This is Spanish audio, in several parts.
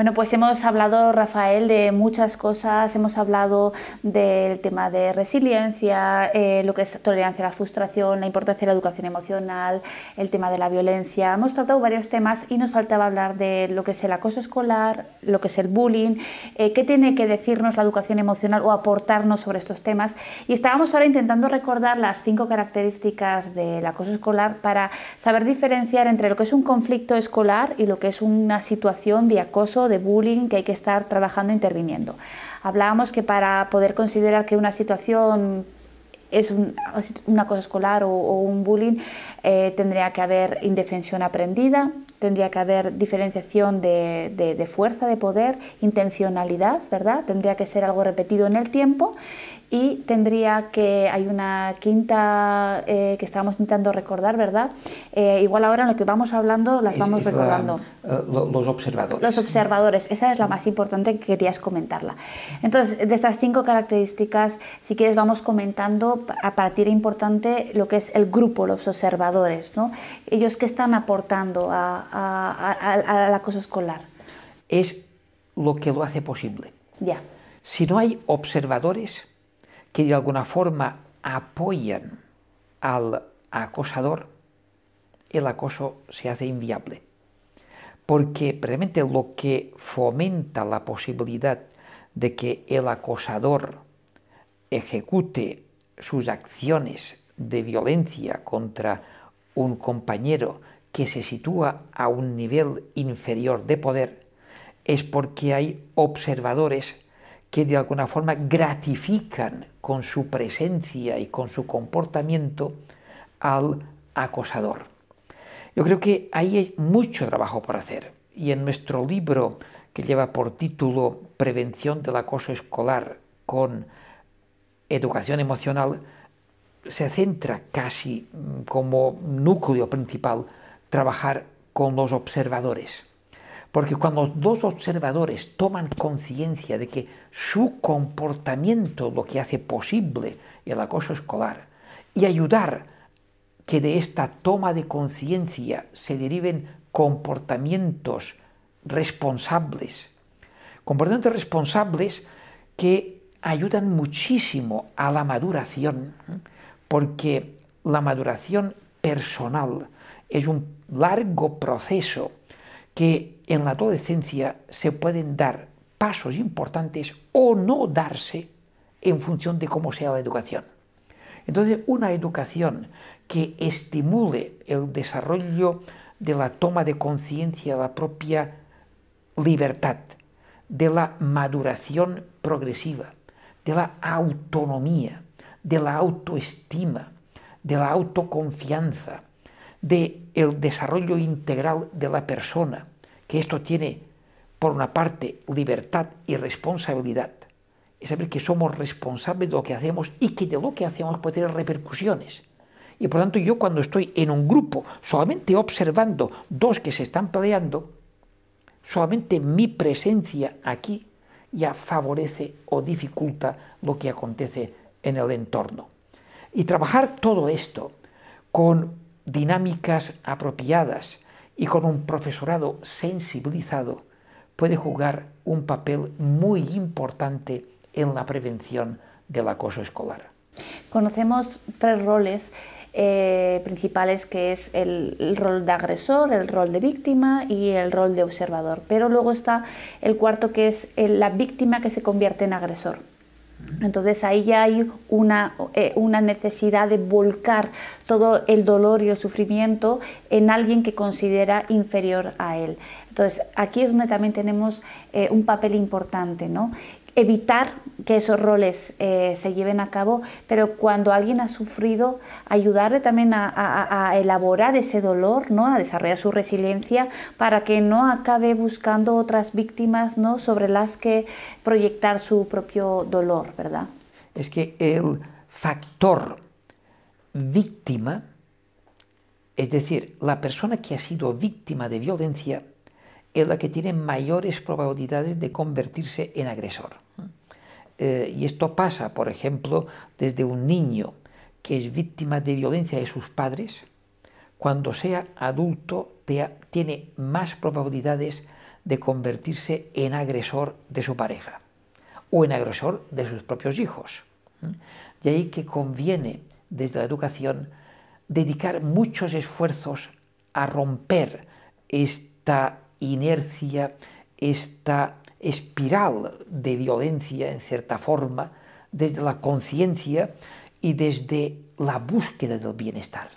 Bueno, pues hemos hablado, Rafael, de muchas cosas. Hemos hablado del tema de resiliencia, eh, lo que es tolerancia a la frustración, la importancia de la educación emocional, el tema de la violencia. Hemos tratado varios temas y nos faltaba hablar de lo que es el acoso escolar, lo que es el bullying, eh, qué tiene que decirnos la educación emocional o aportarnos sobre estos temas. Y estábamos ahora intentando recordar las cinco características del acoso escolar para saber diferenciar entre lo que es un conflicto escolar y lo que es una situación de acoso de bullying que hay que estar trabajando e interviniendo. Hablábamos que para poder considerar que una situación es una cosa escolar o, un bullying, eh, tendría que haber indefensión aprendida, tendría que haber diferenciación de, fuerza, de poder, intencionalidad, ¿verdad? Tendría que ser algo repetido en el tiempo y tendría que, hay una quinta eh, que estábamos intentando recordar, ¿verdad? Eh, igual ahora en lo que vamos hablando las vamos recordando. Eh, los observadores. Los observadores, esa es la más importante que querías comentarla. Entonces, de estas cinco características, si quieres, vamos comentando a partir importante lo que es el grupo, los observadores, ¿no? Ellos que están aportando a, al acoso escolar. Es lo que lo hace posible. Ya. Si no hay observadores que de alguna forma apoyan al acosador, el acoso se hace inviable. Porque realmente lo que fomenta la posibilidad de que el acosador ejecute sus acciones de violencia contra un compañero que se sitúa a un nivel inferior de poder es porque hay observadores que de alguna forma gratifican con su presencia y con su comportamiento al acosador. Yo creo que ahí hay mucho trabajo por hacer y en nuestro libro que lleva por título Prevención del acoso escolar con educación emocional se centra casi mm, como núcleo principal trabajar con los observadores. Porque cuando dos observadores toman conciencia de que su comportamiento lo que hace posible el acoso escolar y ayudar que de esta toma de conciencia se deriven comportamientos responsables, comportamientos responsables que ayudan muchísimo a la maduración, ¿eh? porque la maduración personal. Es un largo proceso que en la adolescencia se pueden dar pasos importantes o no darse en función de cómo sea la educación. Entonces, una educación que estimule el desarrollo de la toma de conciencia de la propia libertad, de la maduración progresiva, de la autonomía, de la autoestima, de la autoconfianza, del el desarrollo integral de la persona, que esto tiene, por una parte, libertad y responsabilidad. Es saber que somos responsables de lo que hacemos y que de lo que hacemos puede tener repercusiones. Y por tanto yo cuando estoy en un grupo solamente observando dos que se están peleando, solamente mi presencia aquí ya favorece o dificulta lo que acontece en el entorno. Y trabajar todo esto con dinámicas apropiadas y con un profesorado sensibilizado puede jugar un papel muy importante en la prevención del acoso escolar. Conocemos tres roles eh, principales que es el, rol de agresor, el rol de víctima y el rol de observador. Pero luego está el cuarto que es la víctima que se convierte en agresor. Entonces ahí ya hay eh, una, necesidad de volcar todo el dolor y el sufrimiento en alguien que considera inferior a él. Entonces aquí es donde también tenemos eh, un papel importante, ¿no? evitar que esos roles eh, se lleven a cabo, pero cuando alguien ha sufrido, ayudarle también a, elaborar ese dolor, ¿no? a desarrollar su resiliencia, para que no acabe buscando otras víctimas ¿no? sobre las que proyectar su propio dolor, ¿verdad? Es que el factor víctima, es decir, la persona que ha sido víctima de violencia, es la que tiene mayores probabilidades de convertirse en agresor. Eh, y esto pasa, por ejemplo, desde un niño que es víctima de violencia de sus padres, cuando sea adulto tiene más probabilidades de convertirse en agresor de su pareja o en agresor de sus propios hijos. De ahí que conviene desde la educación dedicar muchos esfuerzos a romper esta inercia, esta espiral de violencia, en cierta forma, desde la conciencia y desde la búsqueda del bienestar.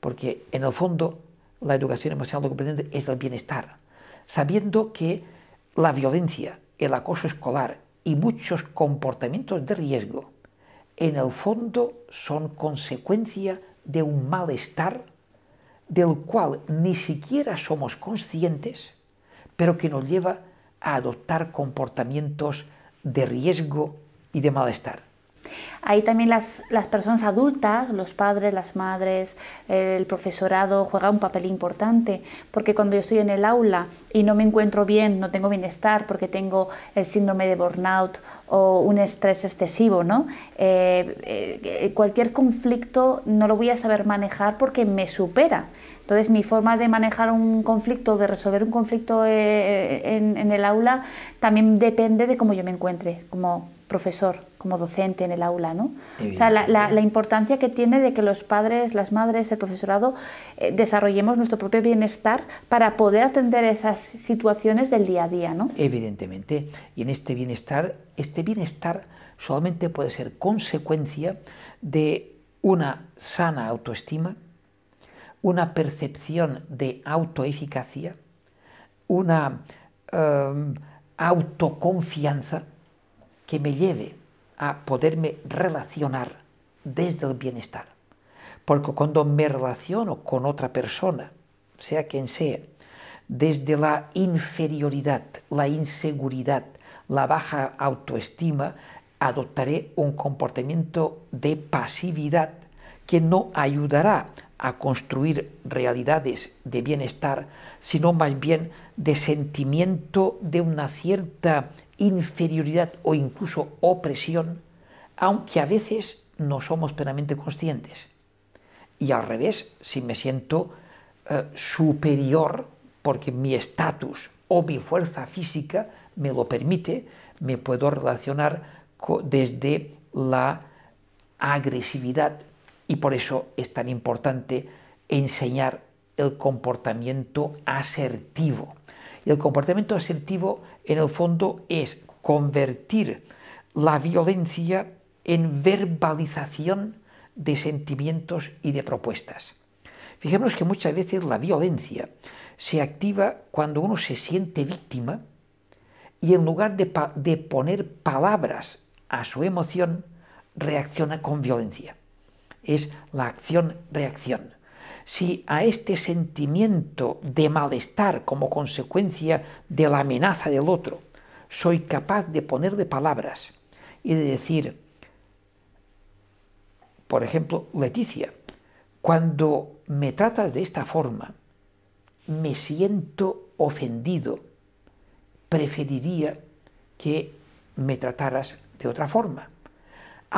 Porque en el fondo la educación emocional lo que pretende es el bienestar, sabiendo que la violencia, el acoso escolar y muchos comportamientos de riesgo, en el fondo son consecuencia de un malestar del cual ni siquiera somos conscientes, pero que nos lleva a adoptar comportamientos de riesgo y de malestar. Ahí también las, personas adultas, los padres, las madres, el profesorado juega un papel importante, porque cuando yo estoy en el aula y no me encuentro bien, no tengo bienestar porque tengo el síndrome de burnout o un estrés excesivo, ¿no? Eh, eh, cualquier conflicto no lo voy a saber manejar porque me supera. Entonces, mi forma de manejar un conflicto, de resolver un conflicto eh, eh, en, el aula, también depende de cómo yo me encuentre como profesor, como docente en el aula. ¿no? O sea, la, importancia que tiene de que los padres, las madres, el profesorado, eh, desarrollemos nuestro propio bienestar para poder atender esas situaciones del día a día. ¿no? Evidentemente. Y en este bienestar, este bienestar solamente puede ser consecuencia de una sana autoestima una percepción de autoeficacia, una em, autoconfianza que me lleve a poderme relacionar desde el bienestar. Porque cuando me relaciono con otra persona, sea quien sea, desde la inferioridad, la inseguridad, la baja autoestima, adoptaré un comportamiento de pasividad que no ayudará a construir realidades de bienestar, sino más bien de sentimiento de una cierta inferioridad o incluso opresión, aunque a veces no somos plenamente conscientes. Y al revés, si me siento eh, superior porque mi estatus o mi fuerza física me lo permite, me puedo relacionar desde la agresividad y por eso es tan importante enseñar el comportamiento asertivo. Y el comportamiento asertivo, en el fondo, es convertir la violencia en verbalización de sentimientos y de propuestas. Fijémonos que muchas veces la violencia se activa cuando uno se siente víctima y en lugar de poner palabras a su emoción, reacciona con violencia es la acción-reacción. Si a este sentimiento de malestar como consecuencia de la amenaza del otro soy capaz de ponerle palabras y de decir, por ejemplo, Leticia, cuando me tratas de esta forma, me siento ofendido, preferiría que me trataras de otra forma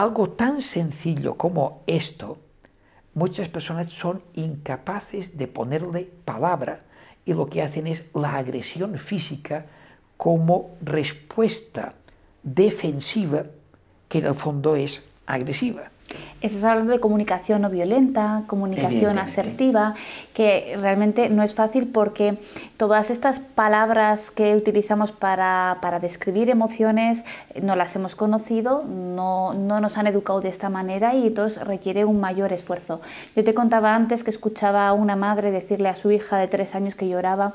algo tan sencillo como esto, muchas personas son incapaces de ponerle palabra y lo que hacen es la agresión física como respuesta defensiva que en el fondo es agresiva. Estás hablando de comunicación no violenta, comunicación asertiva, que realmente no es fácil porque todas estas palabras que utilizamos para, describir emociones eh, no las hemos conocido, no, no, nos han educado de esta manera y entonces requiere un mayor esfuerzo. Yo te contaba antes que escuchaba a una madre decirle a su hija de tres años que lloraba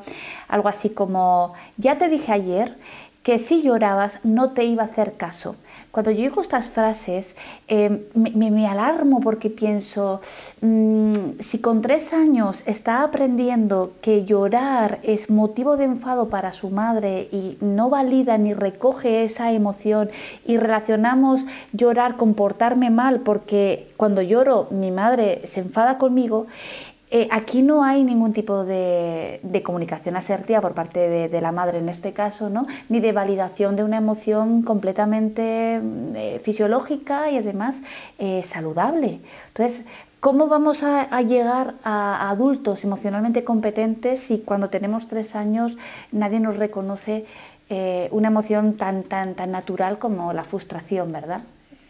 algo así como, ya te dije ayer que si llorabas no te iba a hacer caso. Cuando yo digo estas frases eh, me, me, alarmo porque pienso, mm, si con tres años está aprendiendo que llorar es motivo de enfado para su madre y no valida ni recoge esa emoción y relacionamos llorar con portarme mal porque cuando lloro mi madre se enfada conmigo, eh, aquí no hay ningún tipo de, comunicación asertiva por parte de, la madre en este caso, ¿no? ni de validación de una emoción completamente mm, eh, fisiológica y además eh, saludable. Entonces, ¿cómo vamos a, llegar a, adultos emocionalmente competentes si cuando tenemos tres años nadie nos reconoce una emoción tan, tan, tan natural como la frustración, ¿verdad?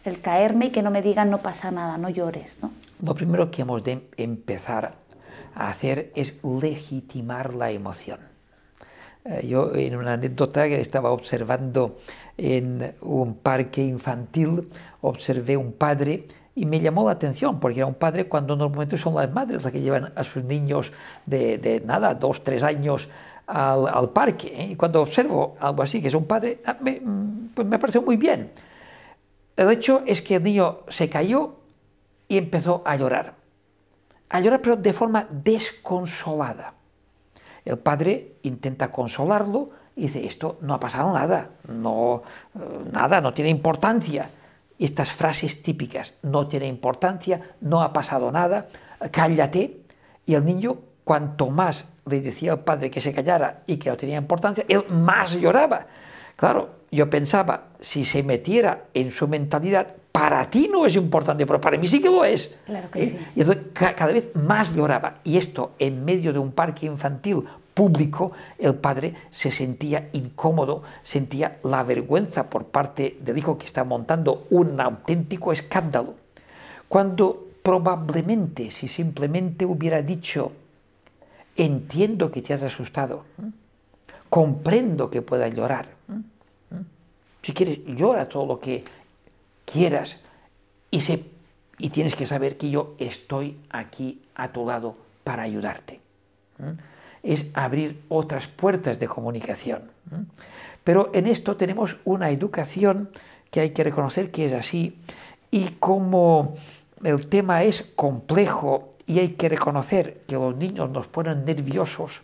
El caerme y que no me digan no pasa nada, no llores, ¿no? Lo primero que hemos de empezar hacer es legitimar la emoción. Eh, yo en una anécdota que estaba observando en un parque infantil, observé un padre y me llamó la atención, porque era un padre cuando normalmente son las madres las que llevan a sus niños de, de nada, dos, tres años al, parque. ¿eh? Y cuando observo algo así, que es un padre, ah, me, mm, pues me pareció muy bien. El hecho es que el niño se cayó y empezó a llorar a ah, llorar, pero de forma desconsolada. El padre intenta consolarlo y dice, esto no ha pasado nada, no, eh, nada, no tiene importancia. Estas frases típicas, no tiene importancia, no ha pasado nada, cállate. Y el niño, cuanto más le decía al padre que se callara y que no tenía importancia, él más lloraba. Claro, yo pensaba, si se metiera en su mentalidad, para ti no es importante, pero para mí sí que lo es. Claro que sí. Y entonces cada vez más lloraba. Y esto en medio de un parque infantil público, el padre se sentía incómodo, sentía la vergüenza por parte del hijo que está montando un auténtico escándalo. Cuando probablemente, si simplemente hubiera dicho, entiendo que te has asustado, comprendo que puedas llorar. ¿Mm? ¿Mm? Si quieres, llora todo lo que quieras y, se, y tienes que saber que yo estoy aquí a tu lado para ayudarte. ¿Mm? Es abrir otras puertas de comunicación. Pero en esto tenemos una educación que hay que reconocer que es así y como el tema es complejo y hay que reconocer que los niños nos ponen nerviosos,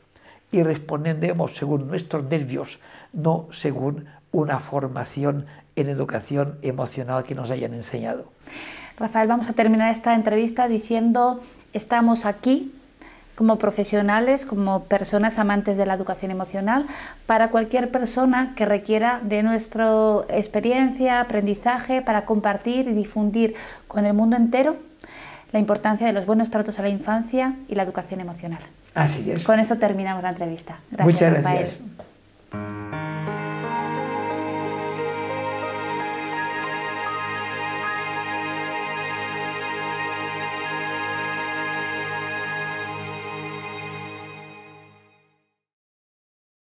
y respondemos según nuestros nervios, no según una formación en educación emocional que nos hayan enseñado. Rafael, vamos a terminar esta entrevista diciendo, estamos aquí como profesionales, como personas amantes de la educación emocional, para cualquier persona que requiera de nuestra experiencia, aprendizaje, para compartir y difundir con el mundo entero la importancia de los buenos tratos a la infancia y la educación emocional. Así es. Con eso terminamos la entrevista. Gracias, Muchas gracias.